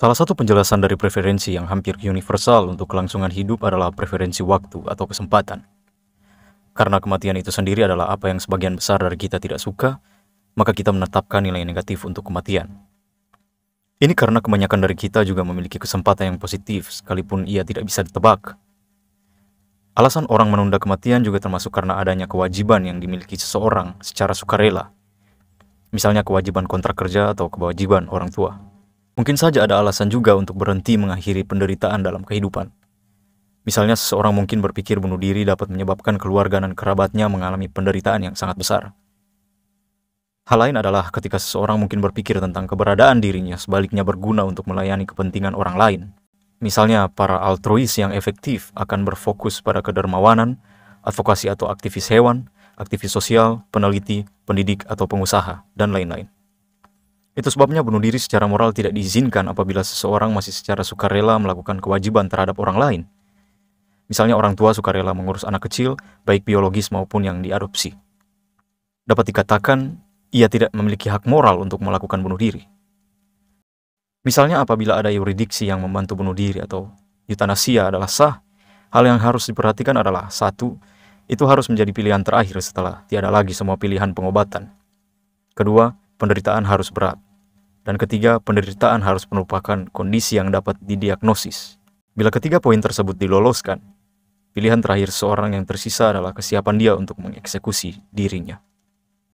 Salah satu penjelasan dari preferensi yang hampir universal untuk kelangsungan hidup adalah preferensi waktu atau kesempatan. Karena kematian itu sendiri adalah apa yang sebagian besar dari kita tidak suka, maka kita menetapkan nilai negatif untuk kematian. Ini karena kebanyakan dari kita juga memiliki kesempatan yang positif, sekalipun ia tidak bisa ditebak. Alasan orang menunda kematian juga termasuk karena adanya kewajiban yang dimiliki seseorang secara sukarela. Misalnya kewajiban kontrak kerja atau kewajiban orang tua. Mungkin saja ada alasan juga untuk berhenti mengakhiri penderitaan dalam kehidupan. Misalnya seseorang mungkin berpikir bunuh diri dapat menyebabkan keluarga dan kerabatnya mengalami penderitaan yang sangat besar. Hal lain adalah ketika seseorang mungkin berpikir tentang keberadaan dirinya sebaliknya berguna untuk melayani kepentingan orang lain. Misalnya, para altruis yang efektif akan berfokus pada kedermawanan, advokasi atau aktivis hewan, aktivis sosial, peneliti, pendidik atau pengusaha, dan lain-lain. Itu sebabnya bunuh diri secara moral tidak diizinkan apabila seseorang masih secara sukarela melakukan kewajiban terhadap orang lain. Misalnya orang tua sukarela mengurus anak kecil, baik biologis maupun yang diadopsi. Dapat dikatakan, ia tidak memiliki hak moral untuk melakukan bunuh diri. Misalnya apabila ada yuridiksi yang membantu bunuh diri atau euthanasia adalah sah, hal yang harus diperhatikan adalah satu, itu harus menjadi pilihan terakhir setelah tiada lagi semua pilihan pengobatan. Kedua, penderitaan harus berat. Dan ketiga, penderitaan harus merupakan kondisi yang dapat didiagnosis. Bila ketiga poin tersebut diloloskan, pilihan terakhir seorang yang tersisa adalah kesiapan dia untuk mengeksekusi dirinya.